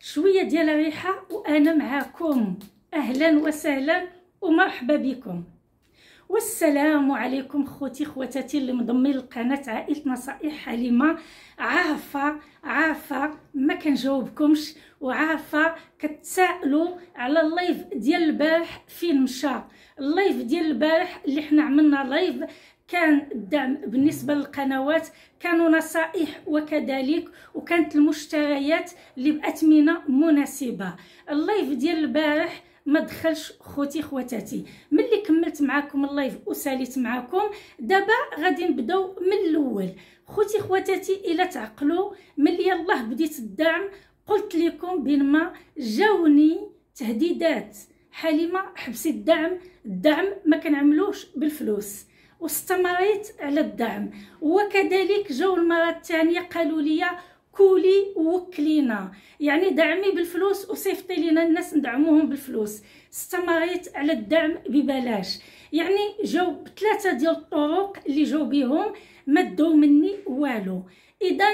شويه ديال الريحه وانا معاكم اهلا وسهلا ومرحبا بكم والسلام عليكم خوتي خواتاتي اللي مضمين لقناه عائله نصائح حليمه عارفه عارفه ما كنجاوبكمش وعارفه كتسائلوا على اللايف ديال البارح فين مشى اللايف ديال البارح اللي حنا عملنا لايف كان الدعم بالنسبه للقنوات كانوا نصائح وكذلك وكانت المشتريات اللي باثمنه مناسبه اللايف ديال البارح ما دخلش خوتي خواتاتي ملي كملت معاكم اللايف وساليت معاكم دابا غادي نبداو من الاول خوتي خواتاتي الا تعقلوا ملي يلاه بديت الدعم قلت لكم بينما جاوني تهديدات حليمه حبسي الدعم الدعم ما كنعملوش بالفلوس واستمريت على الدعم وكذلك جاو المرة الثانية قالوا لي كولي ووكلينا يعني دعمي بالفلوس وصيفطي لينا الناس ندعموهم بالفلوس استمريت على الدعم ببلاش يعني جاو بثلاثه ديال الطرق اللي جاو بهم ما داو مني والو اذا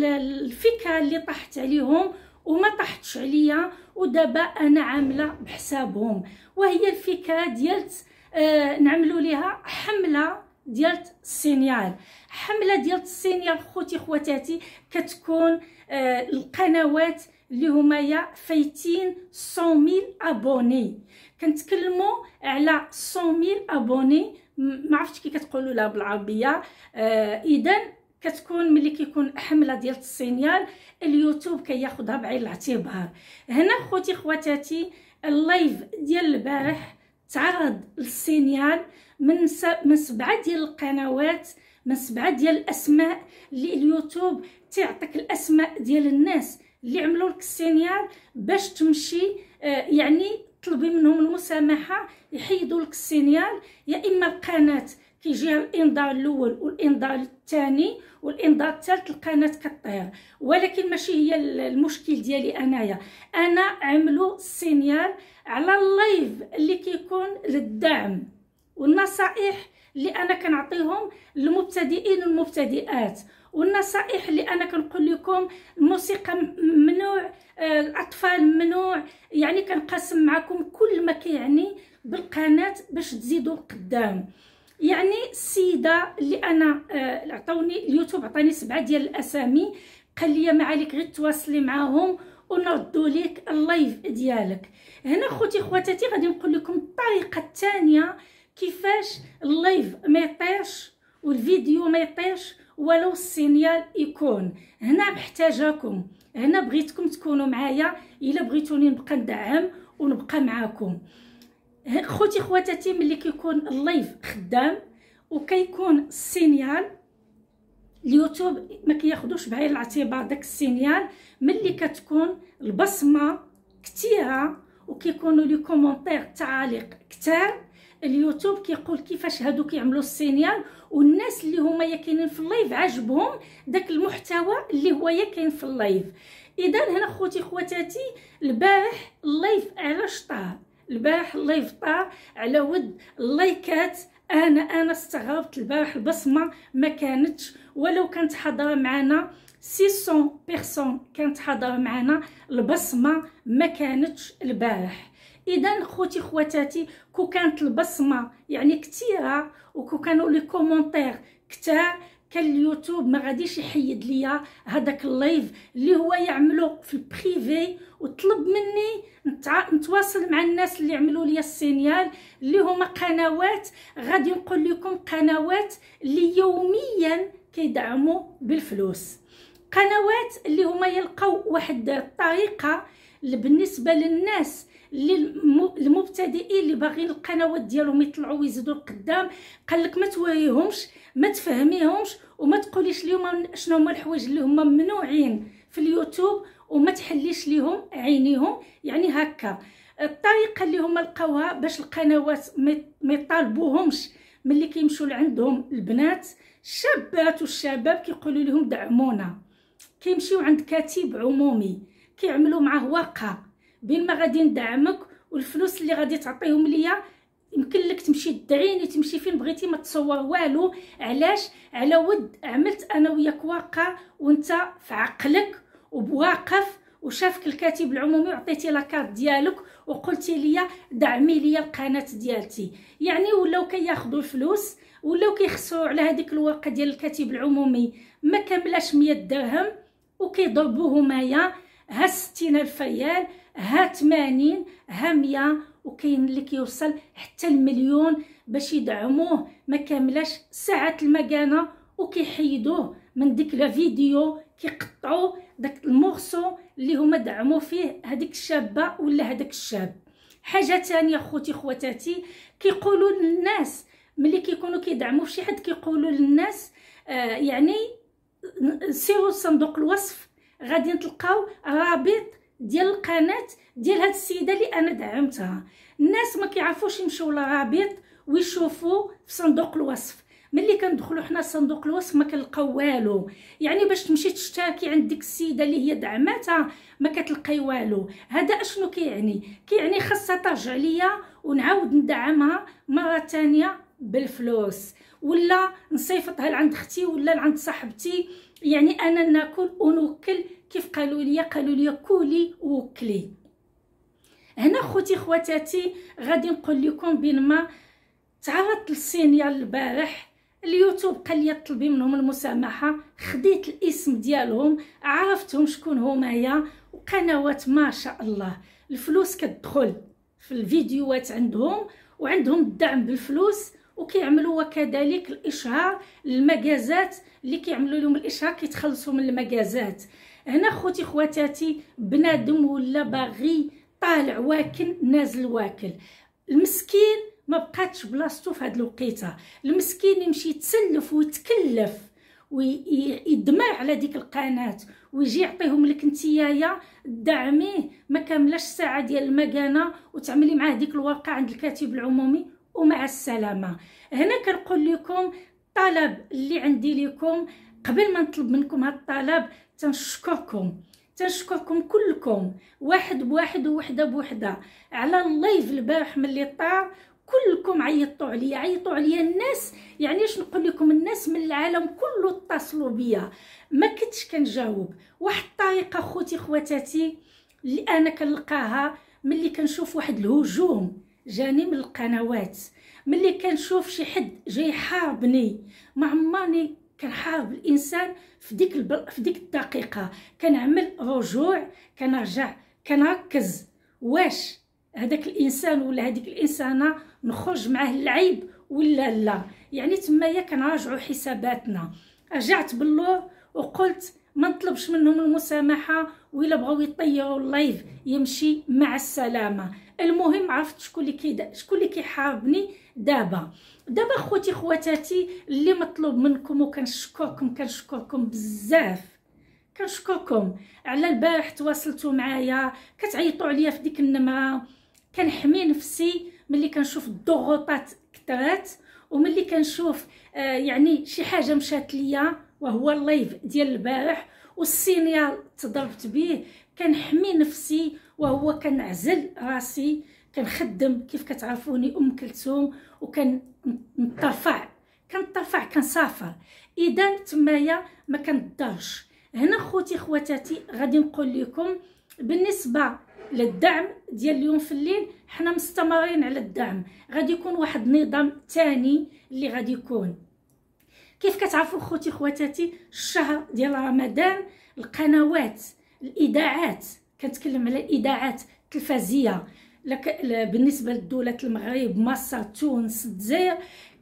الفكره اللي طاحت عليهم وما طاحتش عليا ودابا انا عامله بحسابهم وهي الفكره ديالت آه، نعملوا ليها حمله ديال السينيال حمله ديال السينيال خوتي خواتاتي كتكون آه القنوات اللي هما فايتين 100000 ابوني كنتكلموا على 100000 ابوني ما عرفتش كي كتقولوا لها بالعربيه آه اذا كتكون ملي كيكون حمله ديال السينيال اليوتيوب كياخذها بعين الاعتبار هنا خوتي خواتاتي اللايف ديال البارح تعرض للسينيال من من سبعه ديال القنوات من سبعه ديال الاسماء اللي اليوتيوب تعطيك الاسماء ديال الناس اللي عملوا لك السينيال باش تمشي آه، يعني طلبي منهم المسامحه يحيدوا لك السينيال يا اما القناه كيجيها الانذار الاول والانذار الثاني والانذار الثالث القناه كطير ولكن ماشي هي المشكل ديالي انايا انا عملوا سينيال على اللايف اللي كيكون للدعم والنصائح اللي انا كنعطيهم للمبتدئين والمبتدئات والنصائح اللي انا كنقول لكم الموسيقى ممنوع آه، الاطفال ممنوع يعني كنقاسم معكم كل ما كيعني بالقناه باش تزيدوا القدام يعني السيده اللي انا آه، عطاوني اليوتيوب عطاني سبعه ديال الاسامي قال لي ما عليك غير تواصلي معاهم ونردوا لك اللايف ديالك هنا خوتي خواتاتي غادي نقول لكم الطريقه الثانيه كيفاش اللايف ما يطيرش والفيديو ما يطيرش ولو السينيال يكون هنا محتاجاكم هنا بغيتكم تكونوا معايا الا بغيتوني نبقى ندعم ونبقى معاكم خوتي خواتاتي ملي كيكون اللايف خدام وكيكون السينيال اليوتيوب ما كياخذوش بعين الاعتبار داك السينيال ملي كتكون البصمه كثيره وكيكونوا لي كومونتير تعاليق كثار اليوتيوب كيقول كيفاش هادو كيعملوا السينيال والناس اللي هما يا كاينين في اللايف عجبهم داك المحتوى اللي هو يا كاين في اللايف اذا هنا خوتي خواتاتي البارح اللايف على شطار البارح الله يفطر على ود اللايكات انا انا استغربت البارح البصمه ما كانتش ولو كانت حاضره معنا 600 بيرسون كانت حاضره معنا البصمه ما كانتش البارح اذا خوتي خواتاتي كو كانت البصمه يعني كثيره وكو كانوا لي كومونتير كثار كان اليوتيوب ما غاديش يحيد ليا هذاك اللايف اللي هو يعملو في البريفي وطلب مني نتواصل مع الناس اللي عملوا لي السينيال اللي هما قنوات غادي نقول لكم قنوات اللي يوميا كيدعموا بالفلوس قنوات اللي هما يلقاو واحد الطريقه بالنسبه للناس اللي المبتدئين اللي باغيين القنوات ديالهم يطلعوا ويزيدوا القدام قال لك ما تواريهمش ما تفهميهمش وما تقوليش لهم شنو هما الحوايج اللي هما ممنوعين في اليوتيوب وما تحليش ليهم عينيهم يعني هكا الطريقه اللي هما لقاوها باش القنوات ما يطالبوهمش ملي كيمشيو لعندهم البنات الشابات والشباب كيقولوا لهم دعمونا كيمشيو عند كاتب عمومي كيعملوا معاه ورقه بين ما غادي ندعمك والفلوس اللي غادي تعطيهم ليا يمكن لك تمشي تدعيني تمشي فين بغيتي ما تصور والو علاش على ود عملت انا وياك ورقه وانت في عقلك وبواقف وشافك الكاتب العمومي وعطيتي لاكارت ديالك وقلتي ليا دعمي ليا القناه ديالتي يعني ولاو كياخذوا الفلوس ولاو كيخسروا على هذيك الورقه ديال الكاتب العمومي ما كاملاش 100 درهم وكيضربوه مايا ها ستين الف ريال ها تمانين ها مية وكاين اللي كيوصل حتى المليون باش يدعموه ما كاملاش ساعة المكانة وكيحيدوه من ديك لا فيديو كيقطعوا داك المورسو اللي هما دعموا فيه هذيك الشابه ولا هذاك الشاب حاجه ثانيه خوتي خواتاتي كيقولوا للناس ملي كيكونوا كيدعموا في شي حد كيقولوا للناس آه يعني سيروا صندوق الوصف غادي تلقاو رابط ديال القناه ديال هاد السيده اللي انا دعمتها الناس ما كيعرفوش يمشيو للرابط ويشوفوا في صندوق الوصف ملي كندخلو حنا صندوق الوصف ما كنلقاو والو يعني باش تمشي تشتاكي عند ديك السيده اللي هي دعماتها ما كتلقاي والو هذا اشنو كيعني كيعني خاصها ترجع ليا ونعاود ندعمها مره ثانيه بالفلوس ولا نصيفطها لعند اختي ولا لعند صاحبتي يعني انا ناكل ونوكل كيف قالوا لي قالوا لي كولي وكلي هنا خوتي خواتاتي غادي نقول لكم بينما تعرضت للصينيه البارح اليوتيوب قال لي طلبي منهم المسامحه خديت الاسم ديالهم عرفتهم شكون همايا وقنوات ما شاء الله الفلوس كتدخل في الفيديوهات عندهم وعندهم الدعم بالفلوس وكيعملوا وكذلك الاشهار المجازات اللي كيعملوا لهم الاشهار كيتخلصوا من المجازات هنا خوتي خواتاتي بنادم ولا باغي طالع واكل نازل واكل المسكين ما بقاتش بلاصتو في هاد الوقيته المسكين يمشي يتسلف ويتكلف ويدمع على ديك القناه ويجي يعطيهم لك نتيايا دعميه ما كاملاش الساعه ديال المكانه وتعملي معاه ديك الورقه عند الكاتب العمومي ومع السلامه هنا كنقول لكم الطلب اللي عندي لكم قبل ما نطلب منكم هذا الطلب تنشكركم تنشكركم كلكم واحد بواحد ووحده بوحده على اللايف البارح ملي طار كلكم عيطوا عليا عيطوا عليا الناس يعني اش نقول لكم الناس من العالم كله اتصلوا بيا ما كنتش كنجاوب واحد الطريقه خوتي خواتاتي اللي انا كنلقاها ملي كنشوف واحد الهجوم جاني من القنوات ملي كنشوف شي حد جاي يحاربني ما عمرني كنحارب الانسان في ديك البل... في ديك الدقيقه كنعمل رجوع كنرجع كنركز واش هذاك الانسان ولا هذيك الانسانه نخرج معاه العيب ولا لا يعني تمايا كنراجعوا حساباتنا رجعت باللور وقلت ما نطلبش منهم المسامحه ولا بغاو يطيروا اللايف يمشي مع السلامه المهم عرفت شكون اللي كيدا شكون اللي كيحاربني دابا دابا خوتي خواتاتي اللي مطلوب منكم وكنشكركم كنشكركم بزاف كنشكركم على البارح تواصلتوا معايا كتعيطوا عليا في ديك النمره كنحمي نفسي ملي كنشوف الضغوطات كثرات وملي كنشوف آه يعني شي حاجه مشات ليا وهو اللايف ديال البارح والسينيال تضربت به كنحمي نفسي وهو كنعزل راسي كنخدم كيف كتعرفوني ام كلثوم وكنطرفع كنترفع كنسافر اذا تمايا ما كنضرش هنا خوتي خواتاتي غادي نقول لكم بالنسبه للدعم ديال اليوم في الليل حنا مستمرين على الدعم غادي يكون واحد النظام ثاني اللي غادي يكون كيف كتعرفوا خوتي خواتاتي الشهر ديال رمضان القنوات الاذاعات كنتكلم على الاذاعات التلفزيه لك بالنسبه لدوله المغرب مصر تونس الجزائر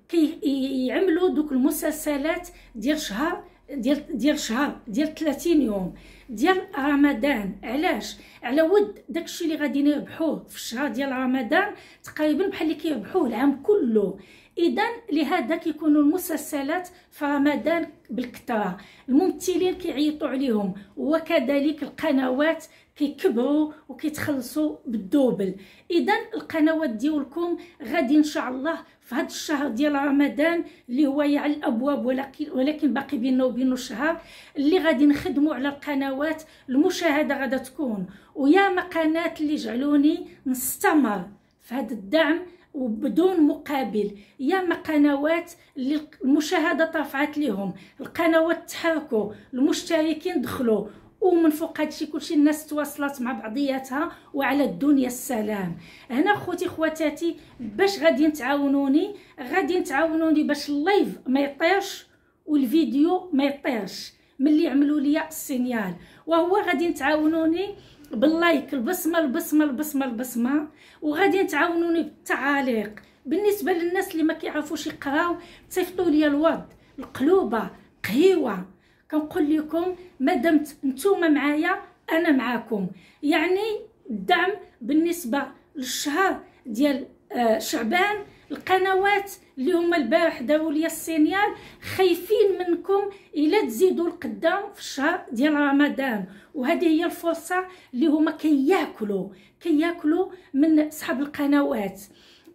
كيعملوا كي دوك المسلسلات ديال شهر ديال ديال شهر ديال 30 يوم ديال رمضان علاش على ود داكشي اللي غادي يربحوه في الشهر ديال رمضان تقريبا بحال اللي كيربحوه العام كله اذا لهذا كيكونوا المسلسلات في رمضان بالكثره الممثلين كيعيطوا عليهم وكذلك القنوات كيكبروا وكيتخلصوا بالدوبل اذا القنوات ديالكم غادي ان شاء الله في هذا الشهر ديال رمضان اللي هو على الابواب ولكن باقي بيننا وبينه الشهر اللي غادي نخدموا على القنوات المشاهده غادا تكون ويا ما قناه اللي جعلوني نستمر في هذا الدعم وبدون مقابل ياما قنوات اللي المشاهده طرفعت لهم القنوات تحركوا المشتركين دخلوا ومن فوق هادشي كلشي الناس تواصلت مع بعضياتها وعلى الدنيا السلام هنا خوتي خواتاتي باش غادي تعاونوني غادي تعاونوني باش اللايف ما يطيرش والفيديو ما يطيرش ملي يعملوا ليا السينيال وهو غادي تعاونوني باللايك البصمه البصمه البصمه البصمه وغادي تعاونوني بالتعاليق بالنسبه للناس اللي ما كيعرفوش يقراو تصيفطوا لي الواد القلوبه قهيوه كنقول لكم ما دمت نتوما معايا انا معاكم يعني الدعم بالنسبه للشهر ديال آه، شعبان القنوات اللي هما البارح داروا لي السينيال خايفين منكم الا تزيدوا القدام في الشهر ديال رمضان وهذه هي الفرصه اللي هما كياكلوا كياكلوا من صحاب القنوات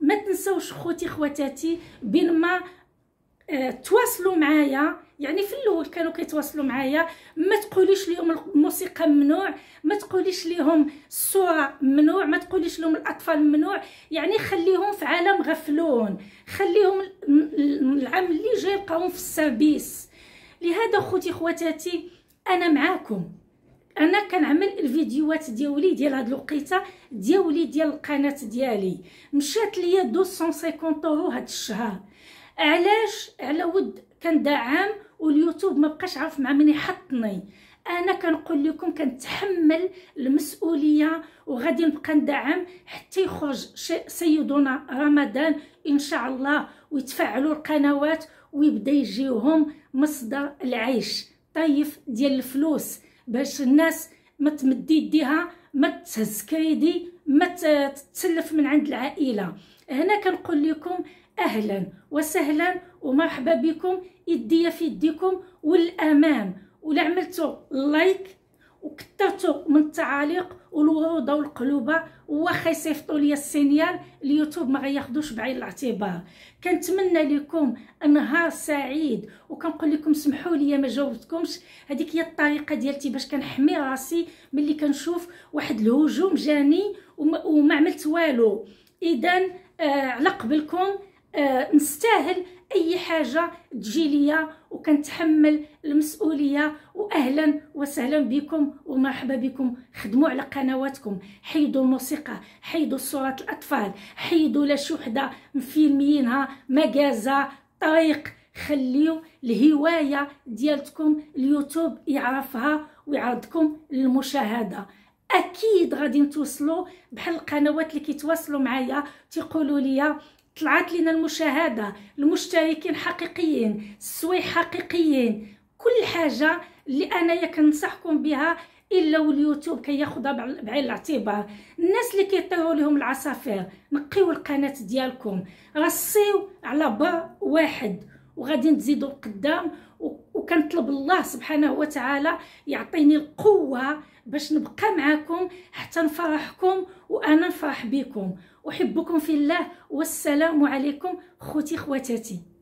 ما تنسوش خوتي خواتاتي بين ما تواصلوا معايا يعني في الاول كانوا كيتواصلوا معايا ما تقوليش لهم الموسيقى ممنوع ما تقوليش لهم الصوره ممنوع ما تقوليش لهم الاطفال ممنوع يعني خليهم في عالم غفلون خليهم العام اللي جاي يبقاو في السيرفيس لهذا خوتي خواتاتي انا معاكم انا كنعمل الفيديوهات ديالي ديال هاد الوقيته ديالي ديال القناه ديالي مشات ليا 250 يورو هاد الشهر علاش على ود كندعم واليوتيوب ما بقاش عارف مع من يحطني انا كنقول لكم كنتحمل المسؤوليه وغادي نبقى ندعم حتى يخرج سيدنا رمضان ان شاء الله ويتفعلوا القنوات ويبدا يجيهم مصدر العيش طيف ديال الفلوس باش الناس ما تمدي يديها ما تهز كريدي ما تتسلف من عند العائله هنا كنقول لكم اهلا وسهلا ومرحبا بكم يديا في يديكم والامام ولا عملتوا لايك وكثرتوا من التعاليق والورود والقلوبه واخا يصيفطوا لي السينيال اليوتيوب ما غياخذوش بعين الاعتبار كنتمنى لكم نهار سعيد وكنقول لكم سمحوا لي ما جاوبتكمش هذيك هي الطريقه ديالتي باش كنحمي راسي ملي كنشوف واحد الهجوم جاني وما, وما عملت والو اذا آه على قبلكم نستاهل آه، اي حاجه تجي ليا وكنتحمل المسؤوليه واهلا وسهلا بكم ومرحبا بكم خدموا على قنواتكم حيدوا الموسيقى حيدوا صورة الاطفال حيدوا لا شي وحده مفيلمينها مجازه طريق خليو الهوايه ديالتكم اليوتيوب يعرفها ويعرضكم للمشاهده اكيد غادي نتوصلوا بحال القنوات اللي كيتواصلوا معايا تيقولوا لي طلعت لنا المشاهده المشتركين حقيقيين السويح حقيقيين كل حاجه اللي انايا كنصحكم بها الا واليوتيوب كي بعين الاعتبار الناس اللي كيطيروا لهم العصافير نقيوا القناه ديالكم رصيوا على بر واحد وغادي نزيدوا القدام وكنطلب الله سبحانه وتعالى يعطيني القوه باش نبقى معاكم حتى نفرحكم وانا نفرح بكم احبكم في الله والسلام عليكم خوتي خواتاتي